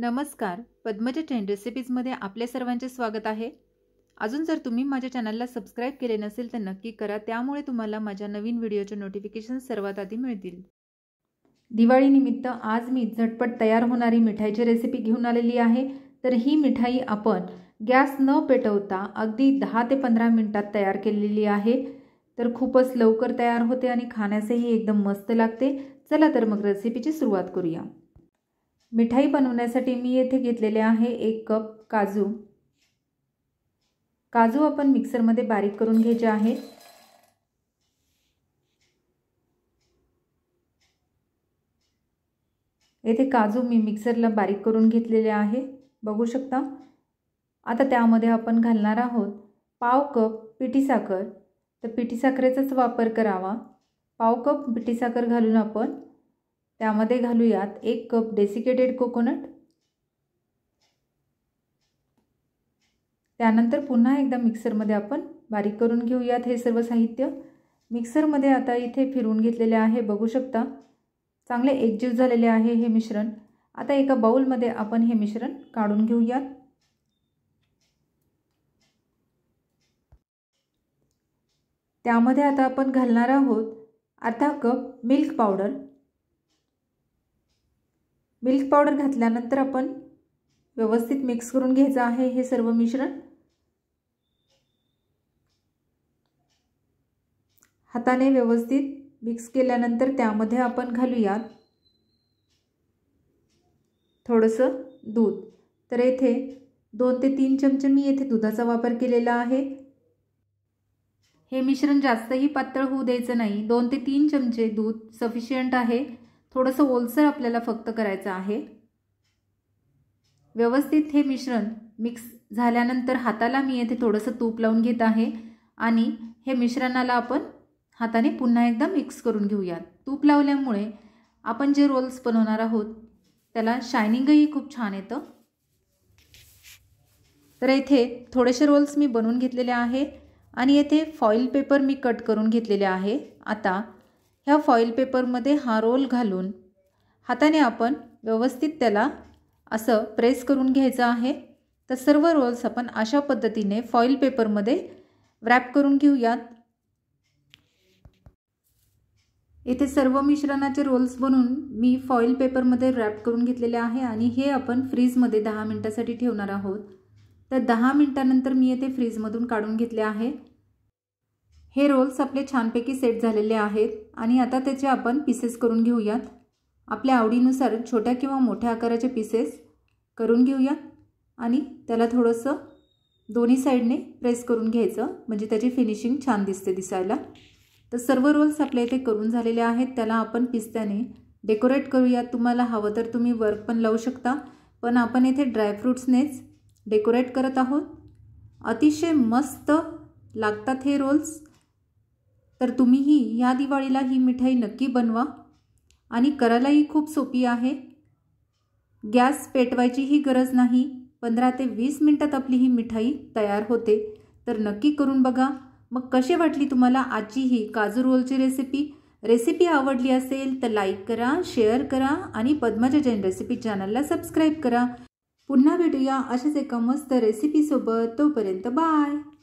नमस्कार पद्मजा टेन रेसिपीजमध्ये आपल्या सर्वांचे स्वागत आहे अजून जर तुम्ही माझ्या चॅनलला सबस्क्राईब केले नसेल तर नक्की करा त्यामुळे तुम्हाला माझ्या नवीन व्हिडिओचे नोटिफिकेशन सर्वात आधी मिळतील दिवाळीनिमित्त आज मी झटपट तयार होणारी मिठाईची रेसिपी घेऊन आलेली आहे तर ही मिठाई आपण गॅस न पेटवता अगदी दहा ते पंधरा मिनटात तयार केलेली आहे तर खूपच लवकर तयार होते आणि खाण्यासही एकदम मस्त लागते चला तर मग रेसिपीची सुरुवात करूया मिठाई बनवण्यासाठी मी येथे घेतलेले आहे एक कप काजू काजू आपण मिक्सरमध्ये बारीक करून घ्यायचे आहेत येथे काजू मी मिक्सरला बारीक करून घेतलेले आहे बघू शकता आता त्यामध्ये आपण घालणार आहोत पाव कप पिठी साखर तर पिठी साखरेचाच वापर करावा पाव कप पिठी साखर घालून आपण त्यामध्ये घालूयात एक कप डेसिकेटेड कोकोनट त्यानंतर पुन्हा एकदा मिक्सरमध्ये आपण बारीक करून घेऊयात हे सर्व साहित्य मिक्सरमध्ये आता इथे फिरून घेतलेले आहे बघू शकता चांगले एकजीव झालेले आहे हे मिश्रण आता एका बाऊलमध्ये आपण हे मिश्रण काढून घेऊयात त्यामध्ये आता आपण घालणार आहोत अर्धा cup milk powder milk powder घातल्यानंतर आपण व्यवस्थित मिक्स करून घ्यायचं आहे हे सर्व मिश्रण हाताने व्यवस्थित मिक्स केल्यानंतर त्यामध्ये आपण घालूयात थोडंसं दूध तर येथे दोन ते तीन चमचे मी येथे दुधाचा वापर केलेला आहे हे मिश्रण जास्तही पातळ होऊ द्यायचं नाही दोन ते तीन चमचे दूध सफिशियंट आहे थोडंसं ओलसर आपल्याला फक्त करायचं आहे व्यवस्थित हे मिश्रण मिक्स झाल्यानंतर हाताला मी येथे थोडंसं तूप लावून घेत आहे आणि हे मिश्रणाला आपण हाताने पुन्हा एकदा मिक्स करून घेऊयात तूप लावल्यामुळे आपण जे रोल्स बनवणार आहोत त्याला शायनिंगही खूप छान येतं तर येथे थोडेसे रोल्स मी बनवून घेतलेले आहे आणि येथे फॉईल पेपर मी कट करून घेतलेले आहे आता ह्या फॉईल पेपरमध्ये हा रोल घालून हाताने आपण व्यवस्थित त्याला असं प्रेस करून घ्यायचं आहे तर सर्व रोल्स आपण अशा पद्धतीने फॉईल पेपरमध्ये रॅप करून घेऊयात इथे सर्व मिश्रणाचे रोल्स बनवून मी फॉईल पेपरमध्ये रॅप करून घेतलेले आहे आणि हे आपण फ्रीजमध्ये दहा मिनटासाठी ठेवणार आहोत तर दहा मिनटानंतर मी येथे फ्रीजमधून काढून घेतले आहे हे रोल्स आपले छानपैकी सेट झालेले आहेत आणि आता त्याचे आपण पीसेस करून घेऊयात आपल्या आवडीनुसार छोट्या किंवा मोठ्या आकाराचे पीसेस करून घेऊयात आणि त्याला थोडंसं दोन्ही साईडने प्रेस करून घ्यायचं म्हणजे त्याची फिनिशिंग छान दिसते दिसायला तर सर्व रोल्स आपल्या इथे करून झालेले आहेत त्याला आपण पिस्त्याने डेकोरेट करूयात तुम्हाला हवं तर तुम्ही वर्क पण लावू शकता पण आपण इथे ड्रायफ्रूट्सनेच डेकोरेट करत आहोत अतिशय मस्त लागतात हे रोल्स तर तुम्हीही या दिवाळीला ही मिठाई नक्की बनवा आणि करायलाही खूप सोपी आहे गॅस पेटवायचीही गरज नाही पंधरा ते वीस मिनटात आपली ही मिठाई तयार होते तर नक्की करून बघा मग कशी वाटली तुम्हाला आजची ही काजू रोलची रेसिपी रेसिपी आवडली असेल तर लाईक करा शेअर करा आणि पद्माजा जैन रेसिपी चॅनलला सबस्क्राईब करा पुन्हा भेटूया अशाच एका मस्त रेसिपीसोबत तोपर्यंत बाय